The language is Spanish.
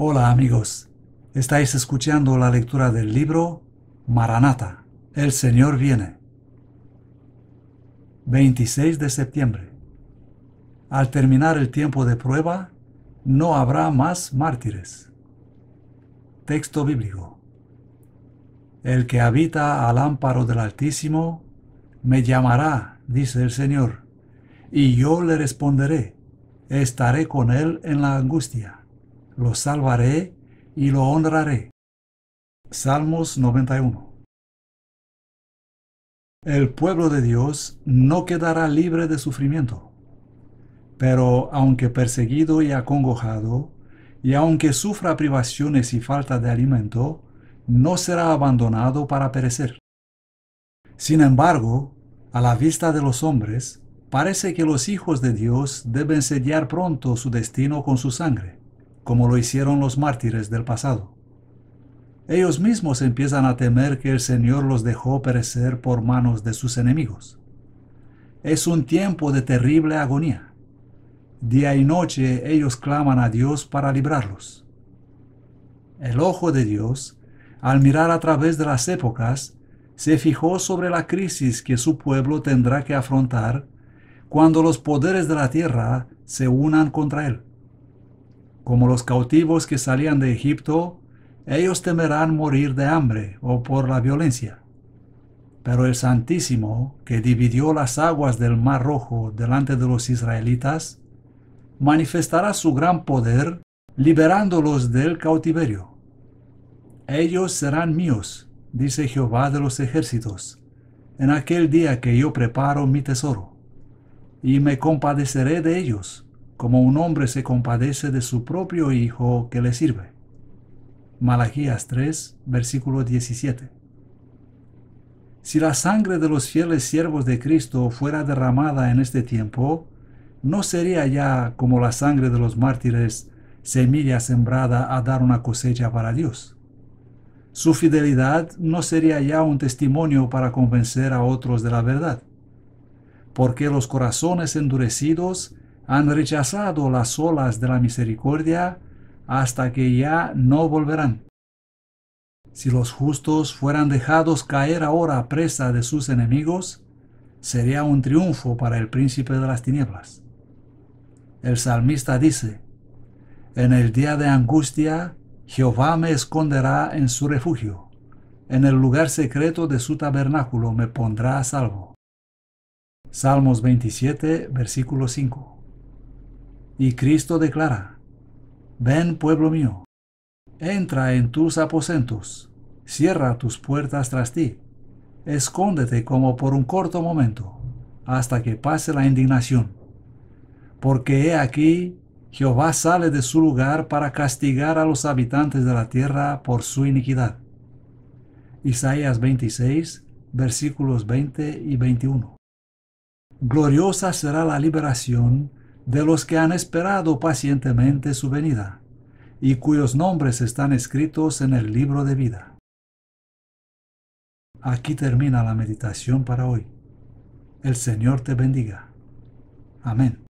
Hola amigos, estáis escuchando la lectura del libro Maranata, El Señor viene. 26 de septiembre. Al terminar el tiempo de prueba, no habrá más mártires. Texto bíblico. El que habita al amparo del Altísimo, me llamará, dice el Señor, y yo le responderé, estaré con él en la angustia lo salvaré y lo honraré. Salmos 91. El pueblo de Dios no quedará libre de sufrimiento, pero aunque perseguido y acongojado, y aunque sufra privaciones y falta de alimento, no será abandonado para perecer. Sin embargo, a la vista de los hombres, parece que los hijos de Dios deben sellar pronto su destino con su sangre como lo hicieron los mártires del pasado. Ellos mismos empiezan a temer que el Señor los dejó perecer por manos de sus enemigos. Es un tiempo de terrible agonía. Día y noche ellos claman a Dios para librarlos. El ojo de Dios, al mirar a través de las épocas, se fijó sobre la crisis que su pueblo tendrá que afrontar cuando los poderes de la tierra se unan contra él. Como los cautivos que salían de Egipto, ellos temerán morir de hambre o por la violencia. Pero el Santísimo, que dividió las aguas del Mar Rojo delante de los israelitas, manifestará su gran poder liberándolos del cautiverio. Ellos serán míos, dice Jehová de los ejércitos, en aquel día que yo preparo mi tesoro, y me compadeceré de ellos como un hombre se compadece de su propio hijo que le sirve. Malaquías 3, versículo 17. Si la sangre de los fieles siervos de Cristo fuera derramada en este tiempo, no sería ya como la sangre de los mártires semilla sembrada a dar una cosecha para Dios. Su fidelidad no sería ya un testimonio para convencer a otros de la verdad, porque los corazones endurecidos han rechazado las olas de la misericordia hasta que ya no volverán. Si los justos fueran dejados caer ahora presa de sus enemigos, sería un triunfo para el príncipe de las tinieblas. El salmista dice, En el día de angustia, Jehová me esconderá en su refugio, en el lugar secreto de su tabernáculo me pondrá a salvo. Salmos 27, versículo 5. Y Cristo declara, Ven pueblo mío, entra en tus aposentos, cierra tus puertas tras ti, escóndete como por un corto momento, hasta que pase la indignación. Porque he aquí, Jehová sale de su lugar para castigar a los habitantes de la tierra por su iniquidad. Isaías 26, versículos 20 y 21. Gloriosa será la liberación de los que han esperado pacientemente su venida, y cuyos nombres están escritos en el libro de vida. Aquí termina la meditación para hoy. El Señor te bendiga. Amén.